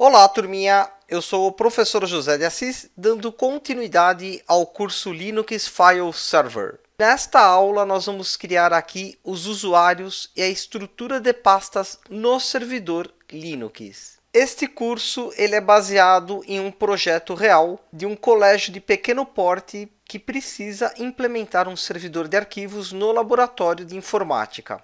Olá, turminha! Eu sou o professor José de Assis, dando continuidade ao curso Linux File Server. Nesta aula, nós vamos criar aqui os usuários e a estrutura de pastas no servidor Linux. Este curso ele é baseado em um projeto real de um colégio de pequeno porte que precisa implementar um servidor de arquivos no laboratório de informática.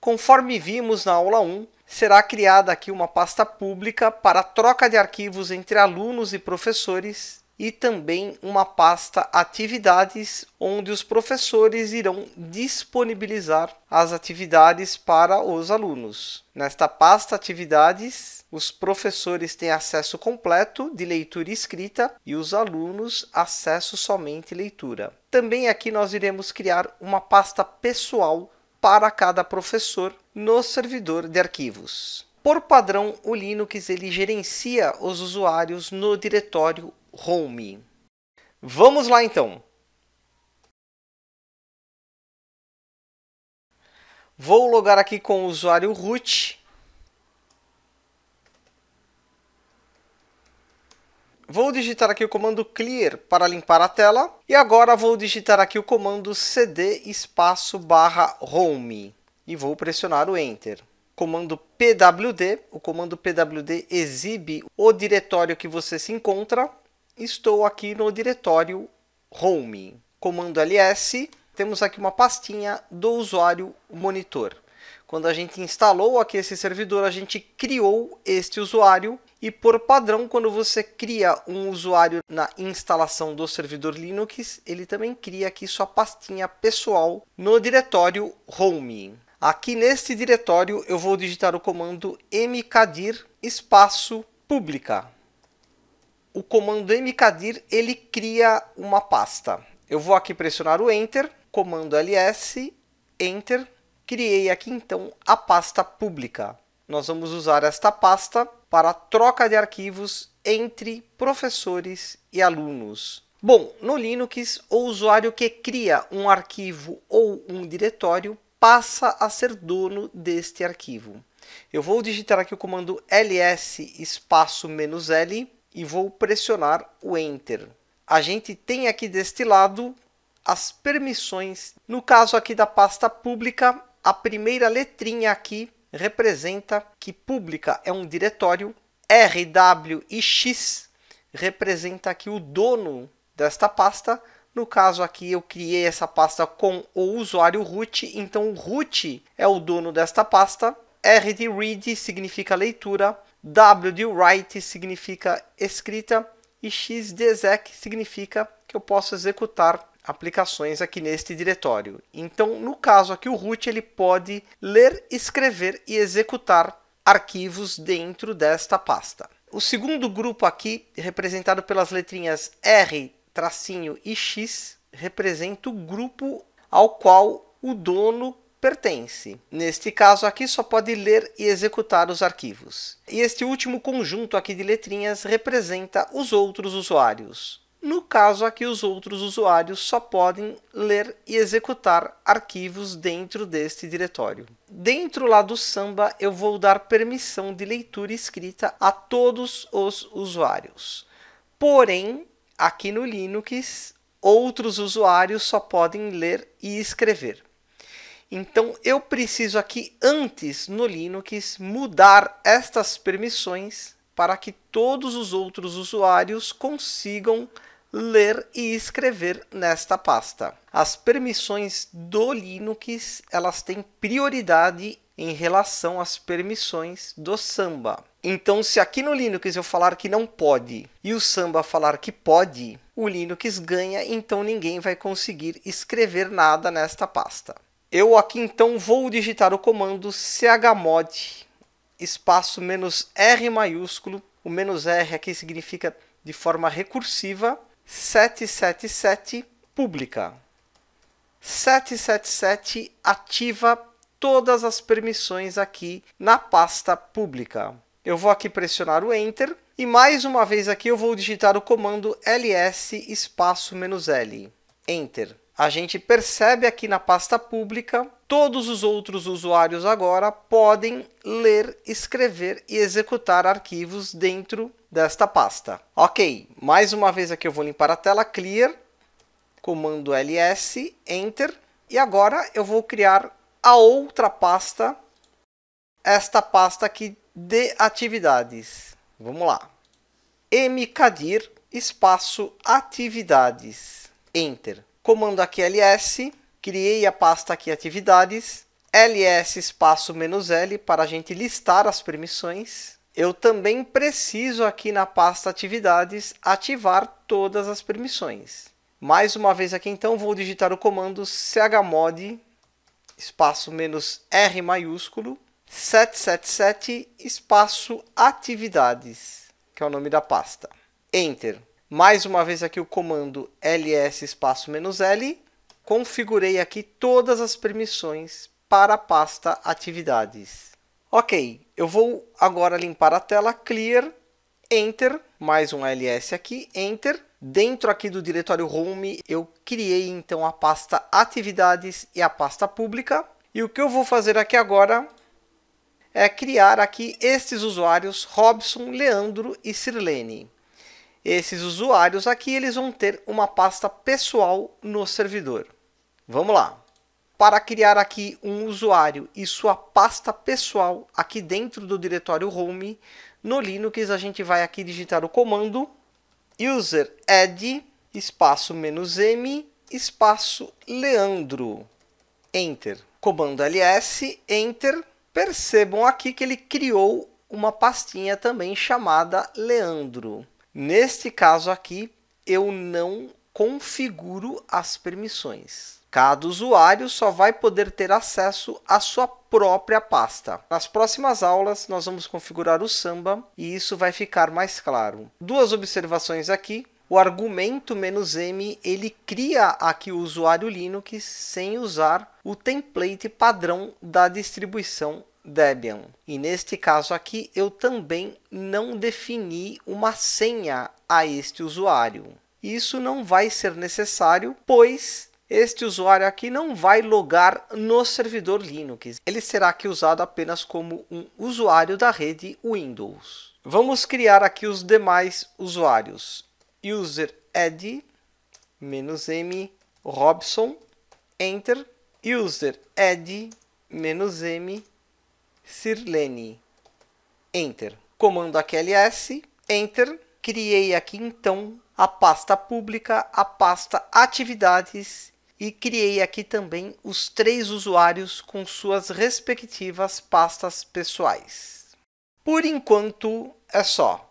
Conforme vimos na aula 1, será criada aqui uma pasta pública para troca de arquivos entre alunos e professores e também uma pasta atividades, onde os professores irão disponibilizar as atividades para os alunos. Nesta pasta atividades, os professores têm acesso completo de leitura e escrita e os alunos acesso somente leitura. Também aqui nós iremos criar uma pasta pessoal para cada professor no servidor de arquivos. Por padrão, o Linux ele gerencia os usuários no diretório home. Vamos lá então. Vou logar aqui com o usuário root Vou digitar aqui o comando clear para limpar a tela. E agora vou digitar aqui o comando cd espaço barra home. E vou pressionar o enter. Comando pwd. O comando pwd exibe o diretório que você se encontra. Estou aqui no diretório home. Comando ls. Temos aqui uma pastinha do usuário monitor. Quando a gente instalou aqui esse servidor, a gente criou este usuário e por padrão, quando você cria um usuário na instalação do servidor Linux, ele também cria aqui sua pastinha pessoal no diretório home. Aqui neste diretório eu vou digitar o comando mkdir espaço pública. O comando mkdir ele cria uma pasta. Eu vou aqui pressionar o enter, comando ls, enter, criei aqui então a pasta pública. Nós vamos usar esta pasta para troca de arquivos entre professores e alunos. Bom, no Linux, o usuário que cria um arquivo ou um diretório passa a ser dono deste arquivo. Eu vou digitar aqui o comando ls espaço menos "-l", e vou pressionar o Enter. A gente tem aqui deste lado as permissões. No caso aqui da pasta pública, a primeira letrinha aqui representa que pública é um diretório, R, W e X representa aqui o dono desta pasta. No caso aqui eu criei essa pasta com o usuário root, então o root é o dono desta pasta. R de read significa leitura, W de write significa escrita e X de exec significa que eu posso executar aplicações aqui neste diretório. Então, no caso aqui, o root ele pode ler, escrever e executar arquivos dentro desta pasta. O segundo grupo aqui, representado pelas letrinhas R, tracinho e X, representa o grupo ao qual o dono pertence. Neste caso aqui, só pode ler e executar os arquivos. E este último conjunto aqui de letrinhas representa os outros usuários. No caso aqui, os outros usuários só podem ler e executar arquivos dentro deste diretório. Dentro lá do Samba, eu vou dar permissão de leitura escrita a todos os usuários. Porém, aqui no Linux, outros usuários só podem ler e escrever. Então, eu preciso aqui, antes no Linux, mudar estas permissões para que todos os outros usuários consigam ler e escrever nesta pasta. As permissões do Linux, elas têm prioridade em relação às permissões do Samba. Então, se aqui no Linux eu falar que não pode e o Samba falar que pode, o Linux ganha, então ninguém vai conseguir escrever nada nesta pasta. Eu aqui então vou digitar o comando chmod espaço menos R maiúsculo, o menos R aqui significa de forma recursiva, 777 pública. 777 ativa todas as permissões aqui na pasta pública. Eu vou aqui pressionar o Enter e mais uma vez aqui eu vou digitar o comando ls espaço menos -l. Enter. A gente percebe aqui na pasta pública Todos os outros usuários agora podem ler, escrever e executar arquivos dentro desta pasta. Ok, mais uma vez aqui eu vou limpar a tela, clear, comando ls, enter, e agora eu vou criar a outra pasta, esta pasta aqui de atividades. Vamos lá, mkdir espaço, atividades, enter. Comando aqui ls, criei a pasta aqui atividades, ls espaço menos "-l", para a gente listar as permissões. Eu também preciso aqui na pasta atividades ativar todas as permissões. Mais uma vez aqui então vou digitar o comando chmod espaço menos "-r", maiúsculo, 777 espaço atividades, que é o nome da pasta. Enter. Mais uma vez aqui o comando ls espaço menos "-l", configurei aqui todas as permissões para a pasta atividades. Ok, eu vou agora limpar a tela, clear, enter, mais um ls aqui, enter. Dentro aqui do diretório home, eu criei então a pasta atividades e a pasta pública. E o que eu vou fazer aqui agora é criar aqui estes usuários, Robson, Leandro e Sirlene. Esses usuários aqui, eles vão ter uma pasta pessoal no servidor. Vamos lá. Para criar aqui um usuário e sua pasta pessoal aqui dentro do diretório home, no Linux a gente vai aqui digitar o comando user add espaço menos m espaço leandro enter comando ls enter percebam aqui que ele criou uma pastinha também chamada leandro neste caso aqui eu não configuro as permissões Cada usuário só vai poder ter acesso à sua própria pasta. Nas próximas aulas, nós vamos configurar o Samba e isso vai ficar mais claro. Duas observações aqui. O argumento "-m", ele cria aqui o usuário Linux sem usar o template padrão da distribuição Debian. E neste caso aqui, eu também não defini uma senha a este usuário. Isso não vai ser necessário, pois este usuário aqui não vai logar no servidor Linux, ele será aqui usado apenas como um usuário da rede Windows. Vamos criar aqui os demais usuários. User add -m robson enter user add -m sirlene enter. Comando ls enter. Criei aqui então a pasta pública, a pasta atividades e criei aqui também os três usuários com suas respectivas pastas pessoais. Por enquanto é só.